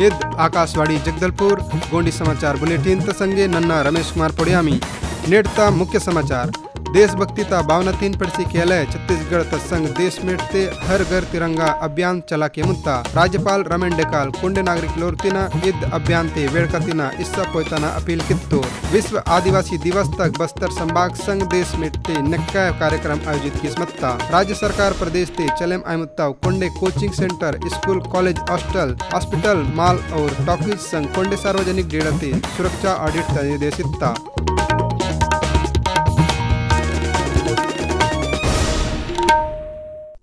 यद आकाशवाणी जगदलपुर गोंडी समाचार बुलेटिन त नन्ना रमेश कुमार पोड़ियामी नेता मुख्य समाचार देशभक्ति भावना तीन प्रसी खेलय छत्तीसगढ़ तत्संग तो देश में हर घर तिरंगा अभियान चला के मुद्दा राज्यपाल रमेन डेकाल कुंडे नागरिक लोरतीना युद्ध अभियान ते वेड़कतीना इस्सा पोताना अपील कित्तो विश्व आदिवासी दिवस तक बस्तर संभाग संघ देश मेटते नक्का कार्यक्रम आयोजित किस्मत्ता राज्य सरकार प्रदेश ते चलेम आयमुत्ताव कुंडे coaching centre school college hostel hospital mall और टॉकीज संघ कुंडे सार्वजनिक डेढ़ सुरक्षा ऑडिट निर्देशित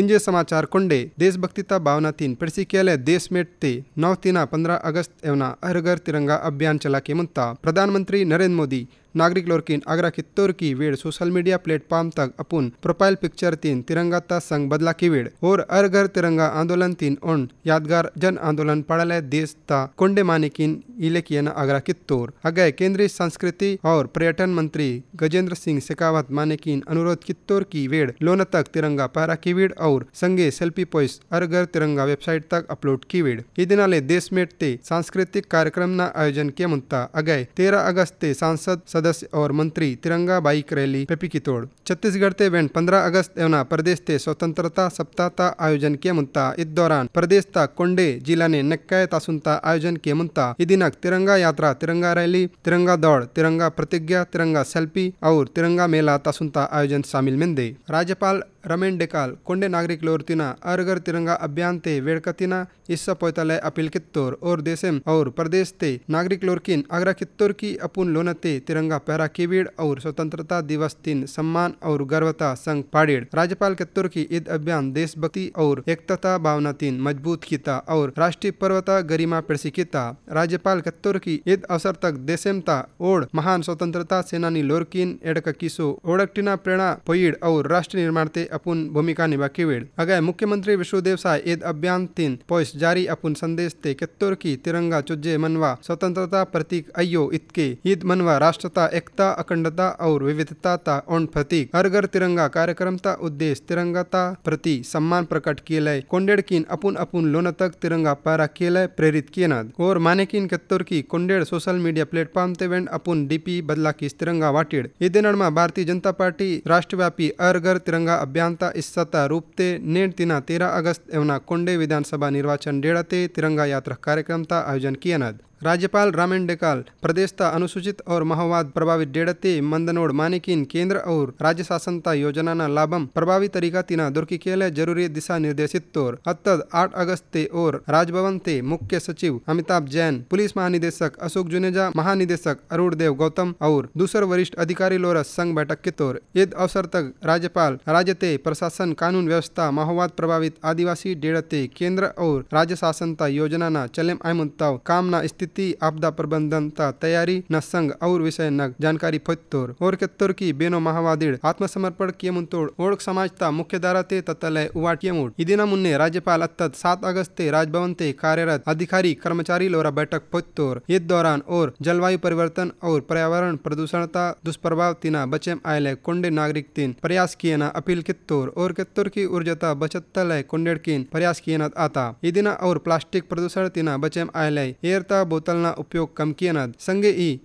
इंजे समाचार कुंडे कोंडे देशभक्तिता भावनातीन प्रसिकेले देश मेटते नवतीना पंद्रह अगस्त एवना हरघर तिरंगा अभियान चला के म्हणता प्रधानमंत्री नरेंद्र मोदी नागरिक लोरकीन आग्रा की तोरकी वेळ सोशल मीडिया प्लेटफॉर्म तक अपन प्रोफाइल पिक्चर तीन तिरंगा संग बदला की वेड़ और हर घर तिरंगा आंदोलन तीन ओण यादगार जन आंदोलन पड़ाले देश ता कोंडे मानिकिन इलेकियन आगरा कित्तौर अगय केंद्रीय संस्कृति और पर्यटन मंत्री गजेंद्र सिंह शेखावत मानेकिन अनुरोध कित्तौर की वेड़ लोन तक तिरंगा पहरा की वेड़ और संगे सेल्फी पोइस हर घर तिरंगा वेबसाइट तक अपलोड की वेड़ ये दिनाले देश में सांस्कृतिक कार्यक्रम न आयोजन के मुद्दा अगय तेरह अगस्त ते सांसद सदस्य और मंत्री तिरंगा बाइक रैली पेपी की तोड़ छत्तीसगढ़ ते वेंट पंद्रह अगस्त एवं प्रदेश ते स्वतंत्रता सप्ताह ता आयोजन के मुंता इस दौरान प्रदेश ता कोंडे जिला ने नक्काय तासुनता आयोजन के मुंता इदिनक तिरंगा यात्रा तिरंगा रैली तिरंगा दौड़ तिरंगा प्रतिज्ञा तिरंगा सेल्फी और तिरंगा मेला तासुनता आयोजन शामिल मिंदे राज्यपाल रमेन डेकाल ಡೆಕಾಲ್ नागरिक ನಾಗರಿಕಲೋರ್ತಿನ अरगर तिरंगा अभियान ते वेड़कतिना इस्सा पोयतालय अपील कित्तौर और देशम और प्रदेश ते नागरिक लोरकिन आगरा कितोर की अपुन लोनते तिरंगा पहरा कीवीड और स्वतंत्रता दिवस तीन सम्मान और गर्वता संग पाड़ीड राज्यपाल कित्तौर की ईद अभियान देशभक्ति और एकता भावना तीन मजबूत किता और राष्ट्रीय पर्वता गरिमा प्रसिकिता राज्यपाल कित्तौर की ईद अवसर तक देशमता ओड महान स्वतंत्रता सेनानी लोरकिन एडक किसो ओडकटिना प्रेरणा पोईड और राष्ट्र निर्माण ते अपन भूमिका के वेळ अगाय मुख्यमंत्री विष्णुदेव साय ईद अभियान तीन पोयस जारी अपन संदेश ते की तिरंगा चुज्जे मनवा स्वतंत्रता प्रतीक अयो इतके ईद मनवा राष्ट्रता एकता अखंडता और विविधता ता ओण प्रतीक हर घर तिरंगा कार्यक्रम ता उद्देश्य तिरंगाता प्रति सम्मान प्रकट किए केलय किन अपन अपन लोन तक तिरंगा पारा लय प्रेरित किए न और माने किन मानेकिन की कोंडेड सोशल मीडिया प्लेटफॉर्म ते वेंड अपन डीपी बदला की तिरंगा वाटिड ईदे भारतीय जनता पार्टी राष्ट्रव्यापी अर घर तिरंगा अभियान इस इस्सता रूपते नेट दिना तेरह अगस्त एवना कोंडे विधानसभा निर्वाचन डेढ़ते तिरंगा यात्रा कार्यक्रम का आयोजन किया नद राज्यपाल रामेन डेकाल प्रदेशता अनुसूचित और माओवाद प्रभावित डेढ़ते मंदनोड़ मानिकीन केंद्र और राज्य शासनता योजना लाभम प्रभावी तरीका तीना दुर्की के लिए जरूरी दिशा निर्देशित तौर अत आठ अगस्त ते और राजभवन ते मुख्य सचिव अमिताभ जैन पुलिस महानिदेशक अशोक जुनेजा महानिदेशक अरुण देव गौतम और दूसर वरिष्ठ अधिकारी लोरस संघ बैठक के तौर इस अवसर तक राज्यपाल राज्य ते प्रशासन कानून व्यवस्था माओवाद प्रभावित आदिवासी डेढ़ते केंद्र और राज्य शासनता योजना न चलेम काम कामना स्थित स्थिति आपदा प्रबंधन तथा तैयारी न संघ और विषय न जानकारी फत्तोर और के तुर्की बेनो महावादी आत्मसमर्पण के मुंतोड़ समाज समाजता मुख्य धारा ते तत्ल मुड़ मुन्ने राज्यपाल अत सात अगस्त ते राजभवन ते कार्यरत अधिकारी कर्मचारी लोरा बैठक फत्तोर इस दौरान और जलवायु परिवर्तन और पर्यावरण प्रदूषणता दुष्प्रभाव तिना बचेम आयले कुंडे नागरिक तीन प्रयास किए न अपील तोर और के की ऊर्जता बचत तलय कुंडेड़ किन प्रयास किए न आता इदिना और प्लास्टिक प्रदूषण तिना बचेम आयले एरता उपयोग कम બોટલના ઉપયોગ કમકિયનદ સંગે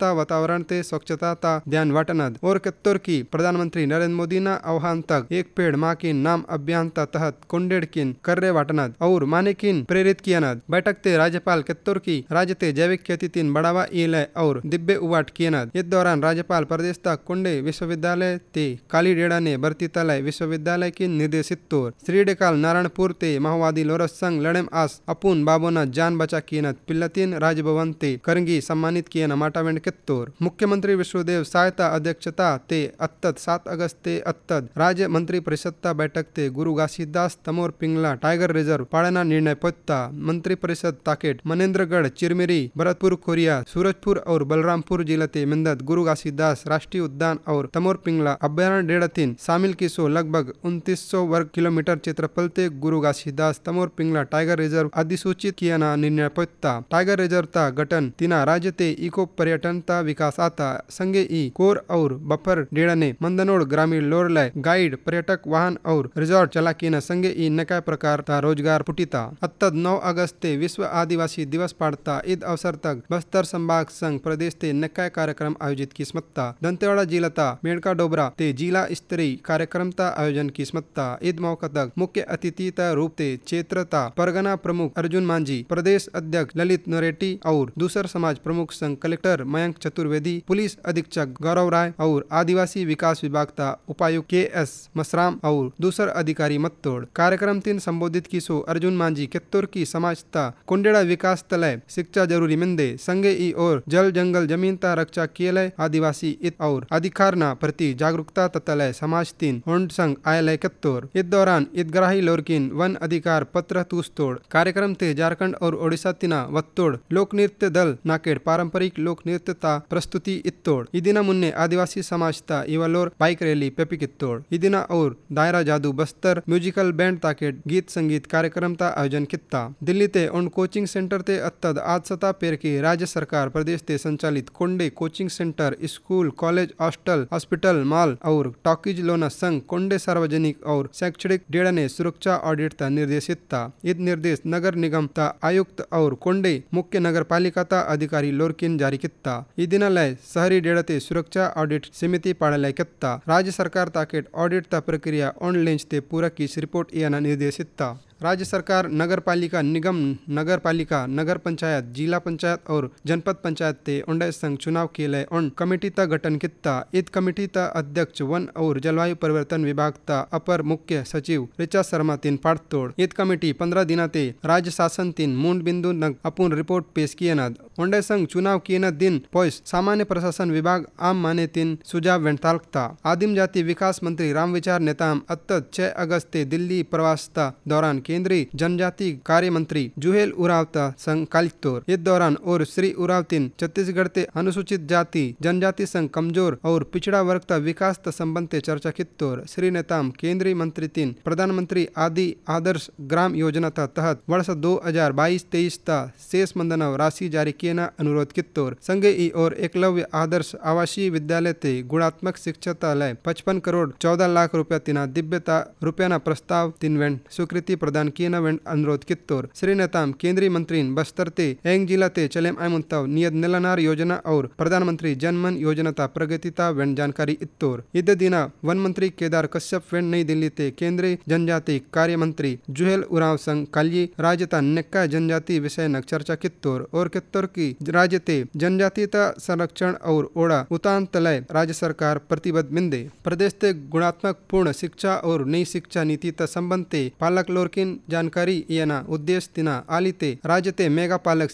ता वातावरण ते स्वच्छता ता ध्यान વટનદ और की प्रधानमंत्री नरेंद्र मोदी ना आह्वान तक एक पेड़ माँ के नाम अभियान तहत कुंडेड किन कर्रे वाटनद और माने किन प्रेरित कियनद बैठक ते राज्यपाल की राज्य ते जैविक खेती तीन बढ़ावा लय और दिब्बे उवाट कियनद इस दौरान राज्यपाल प्रदेश तक कुंडे विश्वविद्यालय ते काली डेड़ा ने भर्ती तलय विश्वविद्यालय के निर्देशित तौर श्रीडेकाल नारायणपुर ते माओवादी लोरस संघ लड़े आस अपून बाबोना जान बचा कियनद पिल्लती नितिन राजभवन ते करंगी सम्मानित किए नमाटावेंड कित्तौर मुख्यमंत्री विश्वदेव सहायता अध्यक्षता ते अत्तद सात अगस्त ते अत्तद राज्य मंत्री परिषद बैठक ते गुरु घासीदास तमोर पिंगला टाइगर रिजर्व पाड़ना निर्णय पत्ता मंत्री परिषद ताकेट मनेन्द्रगढ़ चिरमिरी भरतपुर खोरिया सूरजपुर और बलरामपुर जिले ते मिंदत गुरु घासीदास राष्ट्रीय उद्यान और तमोर पिंगला अभ्यारण तीन शामिल किसो लगभग उनतीस वर्ग किलोमीटर क्षेत्रफल ते गुरु घासीदास तमोर पिंगला टाइगर रिजर्व अधिसूचित किया निर्णय पत्ता टाइगर रिजर्व ता गठन तिना राज्य ते इको पर्यटन ता विकास आता संगे ई कोर और बफर ने मंदनोड़ ग्रामीण लोरलय गाइड पर्यटक वाहन और रिजॉर्ट चलाकीन संगे ई नकाय प्रकार ता रोजगार फुटिता अत नौ अगस्त ते विश्व आदिवासी दिवस पाड़ता ईद अवसर तक बस्तर संभाग संघ प्रदेश ते नकाय कार्यक्रम आयोजित किस्मतता दंतेवाड़ा जिला ता मेड़का डोबरा ते जिला स्तरीय कार्यक्रम ता आयोजन किस्मतता ईद मौका तक मुख्य अतिथि ता रूप ते क्षेत्र ता परगना प्रमुख अर्जुन मांझी प्रदेश अध्यक्ष ललित रेड्डी और दूसर समाज प्रमुख संघ कलेक्टर मयंक चतुर्वेदी पुलिस अधीक्षक गौरव राय और आदिवासी विकास विभाग का उपायुक्त के एस मसराम और दूसर अधिकारी मतोड़ कार्यक्रम तीन संबोधित किशो अर्जुन मांझी केत्तोर की समाजता कुंडेड़ा विकास तलय शिक्षा जरूरी मिंदे संगे ई और जल जंगल जमीन ता रक्षा लय आदिवासी इत और अधिकार न प्रति जागरूकता ततलय समाज तीन होंड संघ आयलय केत्तोर इस दौरान ईदग्राही लोरकिन वन अधिकार पत्र तुस्तोड़ कार्यक्रम ते झारखंड और ओडिशा तिना वत्तोड़ इत्तोड़ लोक नृत्य दल नाकेड पारंपरिक लोक नृत्यता प्रस्तुति इत्तोड़ इदिन मुन्ने आदिवासी समाज ता इवलोर बाइक रैली पेपिक इत्तोड़ इदिन और दायरा जादू बस्तर म्यूजिकल बैंड ताकेड गीत संगीत कार्यक्रम ता आयोजन किता दिल्ली ते उन कोचिंग सेंटर ते अत्तद आज सता पेर के राज्य सरकार प्रदेश ते संचालित कोंडे coaching centre school college hostel hospital mall और टॉकीज लोना संघ कोंडे सार्वजनिक और शैक्षणिक डेड़ा ने सुरक्षा ऑडिट ता निर्देशित ता इत निर्देश नगर निगम ता आयुक्त और कोंडे ಮುಖ್ಯ ನಗರಪಾಲಿಕಾತ अधिकारी लोरकिन जारी किया दिन शहरी ಶಹರಿ ಡೇಡತೆ सुरक्षा ऑडिट समिति लय किया राज्य सरकार ताकेट ऑडिट ता प्रक्रिया ऑनलाइन ते पूरा की रिपोर्ट निर्देश निर्देशित राज्य सरकार नगर पालिका निगम नगर पालिका नगर पंचायत जिला पंचायत और जनपद पंचायत ते ओंडा संघ चुनाव लिए और कमेटी का गठन किता इत कमेटी का अध्यक्ष वन और जलवायु परिवर्तन विभाग का अपर मुख्य सचिव रिचा शर्मा तीन पाठतोड़ इत कमेटी पंद्रह दिन ते राज्य शासन तीन मूल बिंदु नग अपूर्ण रिपोर्ट पेश किए नद ओंडे संघ चुनाव किए न दिन पॉइस सामान्य प्रशासन विभाग आम माने तीन सुझाव वेंटालकता आदिम जाति विकास मंत्री राम विचार नेताम अत छह अगस्त दिल्ली प्रवास दौरान केंद्रीय जनजाति कार्य मंत्री जुहेल उरावता संघ तौर इस दौरान और श्री उरावतीन छत्तीसगढ़ ऐसी अनुसूचित जाति जनजाति संघ कमजोर और पिछड़ा वर्ग का विकास संबंध चर्चा तौर श्री नेताम केंद्रीय मंत्री तीन प्रधानमंत्री आदि आदर्श ग्राम योजना का तहत वर्ष दो हजार बाईस तेईस का शेष मंदनव राशि जारी किए न अनुरोध कितोर संघ ई और एकलव्य आदर्श आवासीय विद्यालय ते गुणात्मक शिक्षा लय पचपन करोड़ चौदह लाख रुपया तीना दिव्यता रुपया प्रस्ताव तीन स्वीकृति प्रदान दानकीयेन वेण्ड अनुरोध श्री नेताम केंद्रीय मंत्री बस्तर ते एंग ते चलेम आयमुंताव नियत नेलानार योजना और प्रधानमंत्री जनमन योजनाता प्रगतिता वेण जानकारी इत्तौर इद दिना वन मंत्री केदार कश्यप वेण नई दिल्ली ते केंद्रीय जनजाति कार्य मंत्री जुहेल उराव संघ काली राज्य नेक्का जनजाति विषय नक चर्चा कितोर और कित्तौर की राज्य ते जनजाति संरक्षण और ओड़ा उतान तलय राज्य सरकार प्रतिबद्ध बिंदे प्रदेश ते गुणात्मक पूर्ण शिक्षा और नई शिक्षा नीति संबंध ते पालक लोरकिन आयोजन जानकारी એના ઉદ્દેશ તિના आलिते રીતે રાજ્ય તે મેગાપાલક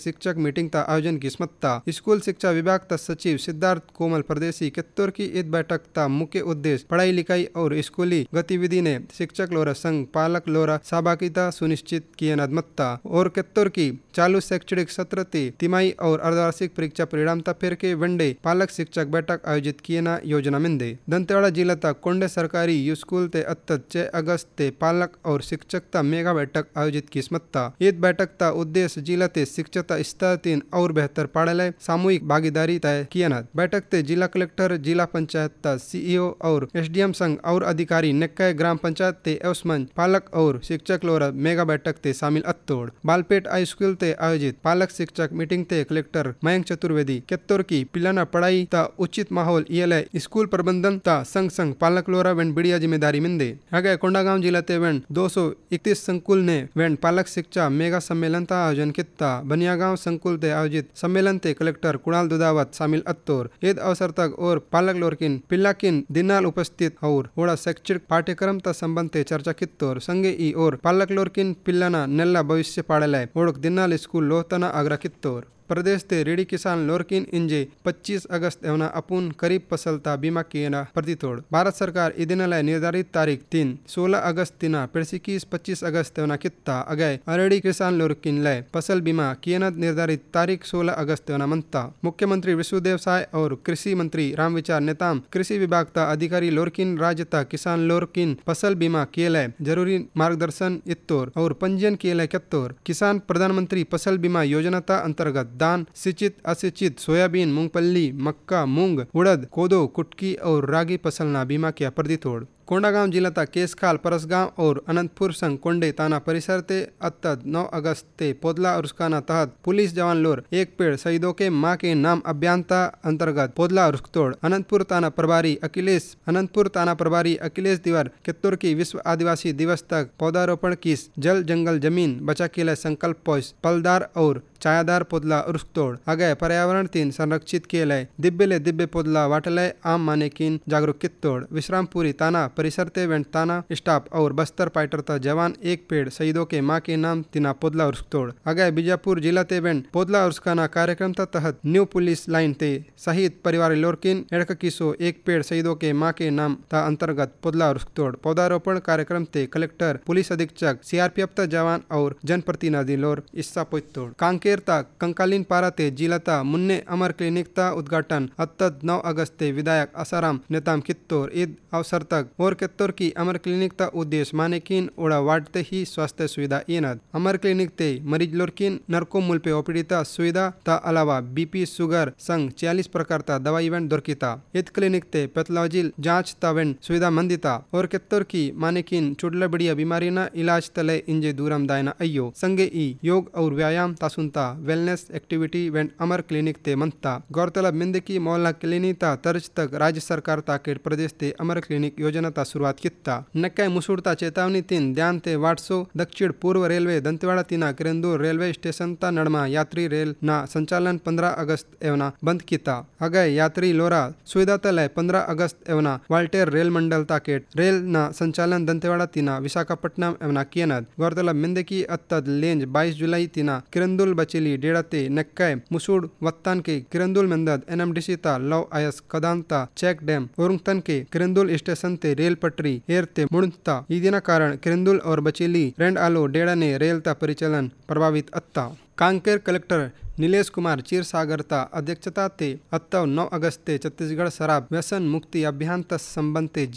मीटिंग का आयोजन किस्मत ता स्कूल शिक्षा विभाग का सचिव सिद्धार्थ कोमल परदेसी कित्तौर की इस बैठक का मुख्य उद्देश्य पढ़ाई लिखाई और स्कूली गतिविधि ने शिक्षक लोरा संघ पालक लोरा सहभागिता सुनिश्चित की नदमत्ता और कित्तौर की चालू शैक्षणिक सत्र तिमाही और अर्धवार्षिक परीक्षा परिणाम फिर के वनडे पालक शिक्षक बैठक आयोजित किए न योजना मिंदे दंतेवाड़ा जिला तक कोंडे सरकारी स्कूल ते अत्त छह अगस्त ते पालक और शिक्षकता ता मेगा बैठक आयोजित किस्मत था इस बैठक का उद्देश्य जिला ते शिक्षा स्तर तीन और बेहतर पाड़े सामूहिक भागीदारी तय किया बैठक ते जिला कलेक्टर जिला पंचायत सीईओ और एसडीएम संघ और अधिकारी नक्का ग्राम पंचायत ते एवसमंच पालक और शिक्षक लोरा मेगा बैठक ते शामिल अत्तोड़ बालपेट हाई स्कूल ते आयोजित पालक शिक्षक मीटिंग ते कलेक्टर मयंक चतुर्वेदी केत्तोर की पिलाना पढ़ाई ता उचित माहौल ये स्कूल प्रबंधन ता संग संग पालक लोरा वेन बिड़िया जिम्मेदारी मिंदे आगे कोंडागांव जिला ते वेन दो सौ इकतीस संकुल ने पालक शिक्षा मेगा सम्मेलन का आयोजन किया बनियागांव संकुल ते आयोजित सम्मेलन ते कलेक्टर कुणाल दुदावत शामिल अत्तोर ईद अवसर तक और पालक लोरकिन पिल्लाकिन दिनाल उपस्थित और ओड़ा शैक्षणिक पाठ्यक्रम त संबंध ते चर्चा कित्तोर संगे ई और पालक लोरकिन पिल्लाना नल्ला भविष्य पाड़ेलाय ओड़क दिनाल स्कूल लोहताना आग्रह कित्तोर प्रदेश ते रेडी किसान लोरकिन इंजे 25 अगस्त एवं अपून करीब फसलता बीमा प्रति प्रतितोड़ भारत सरकार इदिनलय निर्धारित तारीख तीन 16 अगस्त तिना पेड़सिकीस पच्चीस अगस्त एवं कित्ता अगय अरेडी किसान लोरकिन लय फसल बीमा किएना निर्धारित तारीख सोलह अगस्त एवं मनता मुख्यमंत्री विष्णुदेव साय और कृषि मंत्री राम विचार नेताम कृषि विभाग का अधिकारी लोरकिन राज्य किसान लोरकिन फसल बीमा किए लय जरूरी मार्गदर्शन इत्तोर और पंजीयन किए लय कित्तोर किसान प्रधानमंत्री फसल बीमा योजना अंतर्गत दान सिंचित असिंचित सोयाबीन मूंगफली मक्का मूंग उड़द कोदो कुटकी और रागी फसल ना बीमा किया अपर्दित तोड़ कोंडागांव जिला जिल्ह्यात केसखाल परसगांव और अनंतपुर संघ कोंडे थाना परिसर ते अत 9 अगस्त ते पोदला उस्काना तहत पुलिस जवान लोर एक पेड़ शहीदों के मां के नाम अभियानता अंतर्गत पोदला तोड़ अनंतपुर थाना प्रभारी अखिलेश अनंतपुर थाना प्रभारी अखिलेश दिवर कित्तूर की विश्व आदिवासी दिवस तक पौधारोपण किस जल जंगल जमीन बचा के लिए संकल्प पोष पलदार और छायादार पोदला तोड़ अगय पर्यावरण तीन संरक्षित किए लय दिव्य ले दिव्य पोदला वाटलय आम माने किन जागरूक कित्तौड़ विश्रामपुरी ताना परिसर ते वेंटताना स्टाफ और बस्तर पाइटर जवान एक पेड़ शहीदों के माँ के नाम तिना पोदला उर्स तोड़ अगय बीजापुर जिला ते वेंट पोदला उर्सकाना कार्यक्रम तहत न्यू पुलिस लाइन ते शहीद परिवार लोरकिन एड़क किसो एक पेड़ शहीदों के माँ के नाम ता अंतर्गत पोदला उर्स तोड़ पौधारोपण कार्यक्रम ते कलेक्टर पुलिस अधीक्षक सीआरपीएफ ता जवान और जनप्रतिनिधि लोर हिस्सा पोत तोड़ कांकेर ता कंकालीन पारा ते जिला ता मुन्ने अमर क्लिनिक ता उद्घाटन अत नौ अगस्त ते विधायक आसाराम नेताम कित्तोर ईद अवसर तक बोरकेत्तोर की अमर क्लिनिक ता उद्देश्य माने किन वार्ड ते ही स्वास्थ्य सुविधा एनद अमर क्लिनिक ते मरीज लोर किन नरको मूल पे ओपीडीता सुविधा ता अलावा बीपी सुगर संग छियालीस प्रकार ता दवा इवेंट दुर्किता इत क्लिनिक ते पैथोलॉजी जांच ता सुविधा मंदिता और केत्तोर की माने किन चुटला बड़िया बीमारी ना इलाज तले इंजे दूरम दायना अयो संगे ई योग और व्यायाम तासुनता वेलनेस एक्टिविटी वेंट अमर क्लिनिक ते मंथता गौरतलब मिंद की मोहल्ला क्लिनिक ता तर्ज तक राज्य सरकार ताकेट प्रदेश ते अमर क्लिनिक योजना करता शुरुआत किता नक्का मुसूरता चेतावनी तीन ध्यान ते वाटसो दक्षिण पूर्व रेलवे दंतेवाड़ा तीना किरेन्दूर रेलवे स्टेशन ता नड़मा यात्री रेल ना संचालन पंद्रह अगस्त एवना बंद किता अगय यात्री लोरा सुविधा तले पंद्रह अगस्त एवना वाल्टेर रेल मंडल ताकेट रेल न संचालन दंतेवाड़ा तीना विशाखापट्टनम एवना कियनद गौरतलब मिंदकी की अत्तद लेंज बाईस जुलाई तीना किरंदुल बचेली डेढ़ा ते नक्काय मुसूड वत्तान के किरंदुल मंदद एनएमडीसी ता लव आयस कदानता चेक डैम और के किरंदुल स्टेशन ते रेल रेल पटरी हेरते मुड़ता ಇದನ कारण ಕೆರೆಂದುಲ್ और बचेली रेंड आलो डेड़ा ने रेल ता परिचालन प्रभावित अत्ता कांकेर कलेक्टर नीलेश कुमार सागरता अध्यक्षता ते अतव नौ अगस्ते छत्तीसगढ़ शराब व्यसन मुक्ति अभियान तस्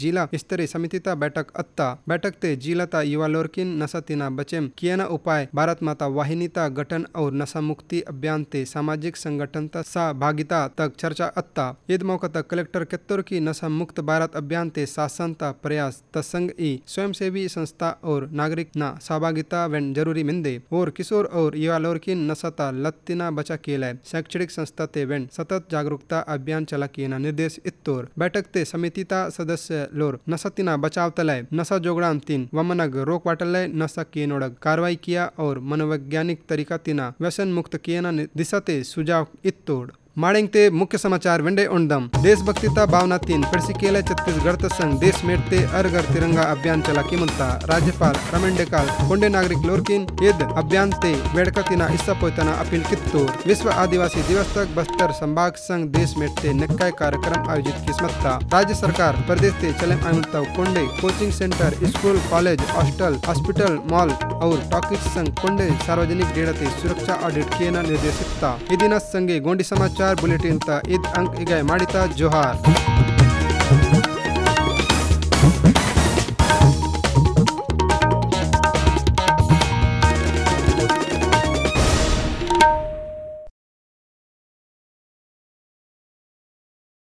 जिला स्तरीय समितिता बैठक अत्ता बैठक ते जिलता युवा लोरकिन नशा बचेम कियाना उपाय भारत माता वाहिनीता गठन और नशा मुक्ति अभियान ते सामाजिक संगठन सहभागिता तक चर्चा अत्ता ईद मौका तक कलेक्टर कित्तौर की नशा मुक्त भारत अभियान ते शासन ता प्रयास तत्संग ई स्वयंसेवी संस्था और नागरिक न सहभागिता वन जरूरी मिंदे और किशोर और युवा लोरकिन नशा लत्तीना ಬಚ ಕೇಲಾಯ शैक्षणिक संस्था तेवेन सतत जागरूकता अभियान चला किएना निर्देश इत्तोर बैठक ते समिति सदस्य लोर नशा तिना बचाव तलय नशा जोगड़ाम तीन वमनग रोक वाटल नशा किएनोड़ग कार्रवाई किया और मनोवैज्ञानिक तरीका तिना व्यसन मुक्त किए दिशा ते सुझाव इतोड़ माड़ेंगते मुख्य समाचार विंडे उंडम देशभक्तिता भावना तीन लिए छत्तीसगढ़ संघ देश मेटते अरगर तिरंगा अभियान चला किमंता राज्यपाल डेकाल कोंडे नागरिक लोरकिन यद अभियान ते बेड़कतिना इस्सा पोतना अपील कित्तो विश्व आदिवासी दिवस तक बस्तर संभाग संघ देश मेटते निकाय कार्यक्रम आयोजित किस्मतता राज्य सरकार प्रदेश ऐसी चले आयुता कोंडे coaching centre school college hostel hospital mall और टॉकिस संघ कोंडे सार्वजनिक डेढ़ सुरक्षा ऑडिट किए निर्देशित था दिन संघे गोंडी समाज ಸಮಾಚಾರ ಬುಲೆಟಿನ್ ತ ಇದ್ ಅಂಕ್ ಈಗ ಮಾಡಿತ ಜೋಹಾರ್